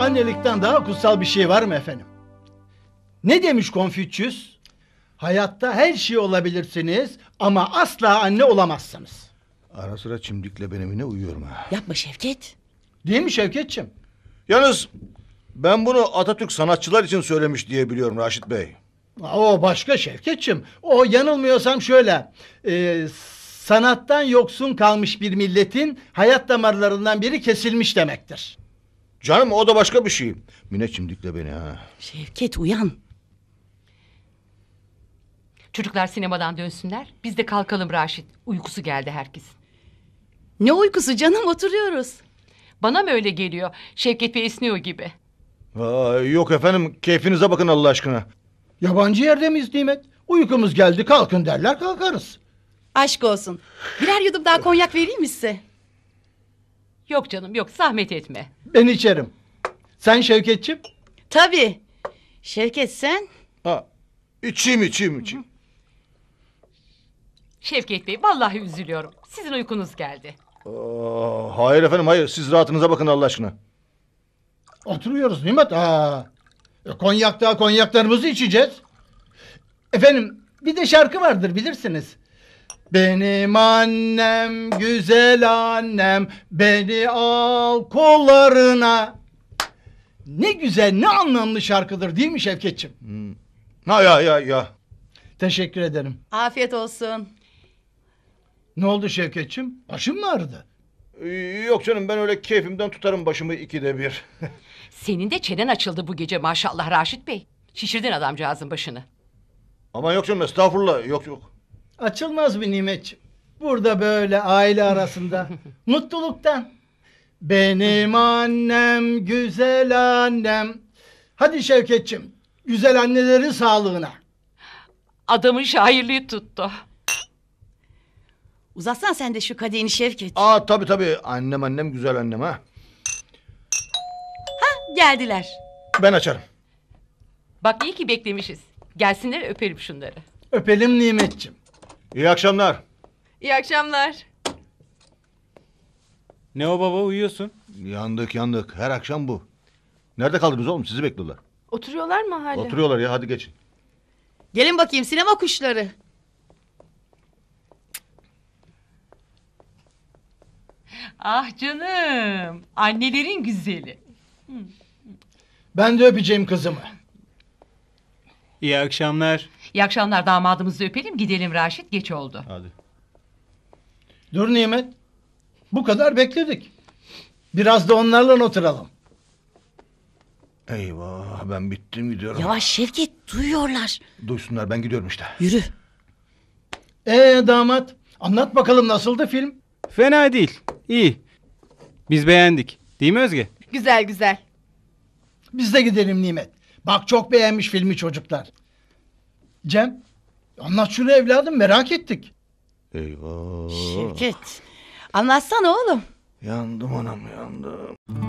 Annelikten daha kutsal bir şey var mı efendim? Ne demiş Konfüçyüs? Hayatta her şey olabilirsiniz ama asla anne olamazsınız. Ara sıra çimdikle benim yine uyuyorum ha. Yapma Şevket. Değil mi Şevketçim? Yalnız ben bunu Atatürk sanatçılar için söylemiş diye biliyorum Raşit Bey. O başka Şevketçim. O yanılmıyorsam şöyle. E, sanattan yoksun kalmış bir milletin hayat damarlarından biri kesilmiş demektir. Canım o da başka bir şey. Mine çimdikle beni ha. Şevket uyan. Çocuklar sinemadan dönsünler. Biz de kalkalım Raşit. Uykusu geldi herkesin. Ne uykusu canım oturuyoruz. Bana mı öyle geliyor? Şevket Bey esniyor gibi. Aa, yok efendim keyfinize bakın Allah aşkına. Yabancı yerde miyiz Nimet? Uykumuz geldi kalkın derler kalkarız. Aşk olsun. Birer yudum daha konyak vereyim mi size? Yok canım yok zahmet etme. Ben içerim. Sen Şevketçim? Tabii. Şevket sen? Ha, içeyim içeyim içeyim. Şevket Bey vallahi üzülüyorum. Sizin uykunuz geldi. Aa, hayır efendim hayır siz rahatınıza bakın Allah aşkına. Oturuyoruz Nimet. Aa, e, Konyak daha konyaklarımızı içeceğiz. Efendim bir de şarkı vardır bilirsiniz. Benim annem güzel annem beni al kollarına. Ne güzel ne anlamlı şarkıdır değil mi Şevketçim? Hmm. Ha ya ya ya. Teşekkür ederim. Afiyet olsun. Ne oldu Şevketçim? başım mı ağrıdı? Yok canım ben öyle keyfimden tutarım başımı ikide bir. Senin de çenen açıldı bu gece maşallah Raşit Bey. Şişirdin adamcağızın başını. Ama yok canım estağfurullah yok yok. Açılmaz bir nimet. Burada böyle aile arasında mutluluktan. Benim annem güzel annem. Hadi Şevketçim güzel annelerin sağlığına. Adamın şairliği tuttu. Uzatsan sen de şu kadehini Şevket. Aa tabii tabii. Annem annem güzel annem ha. Ha geldiler. Ben açarım. Bak iyi ki beklemişiz. Gelsinler öperim şunları. Öpelim Nimetçim. İyi akşamlar. İyi akşamlar. Ne o baba uyuyorsun? Yandık yandık. Her akşam bu. Nerede kaldınız oğlum? Sizi bekliyorlar. Oturuyorlar mı hala? Oturuyorlar ya hadi geçin. Gelin bakayım sinema kuşları. Ah canım. Annelerin güzeli. Ben de öpeceğim kızımı. İyi akşamlar. İyi akşamlar damadımızı öpelim gidelim Raşit geç oldu. Hadi. Dur Nimet. Bu kadar bekledik. Biraz da onlarla oturalım. Eyvah ben bittim gidiyorum. Yavaş Şevket duyuyorlar. Duysunlar ben gidiyorum işte. Yürü. Ee damat anlat bakalım nasıldı film? Fena değil. İyi. Biz beğendik. Değil mi Özge? Güzel güzel. Biz de gidelim Nimet. Bak çok beğenmiş filmi çocuklar. Cem anlat şunu evladım merak ettik. Eyvah. Şevket. Anlatsana oğlum. Yandım anam yandım.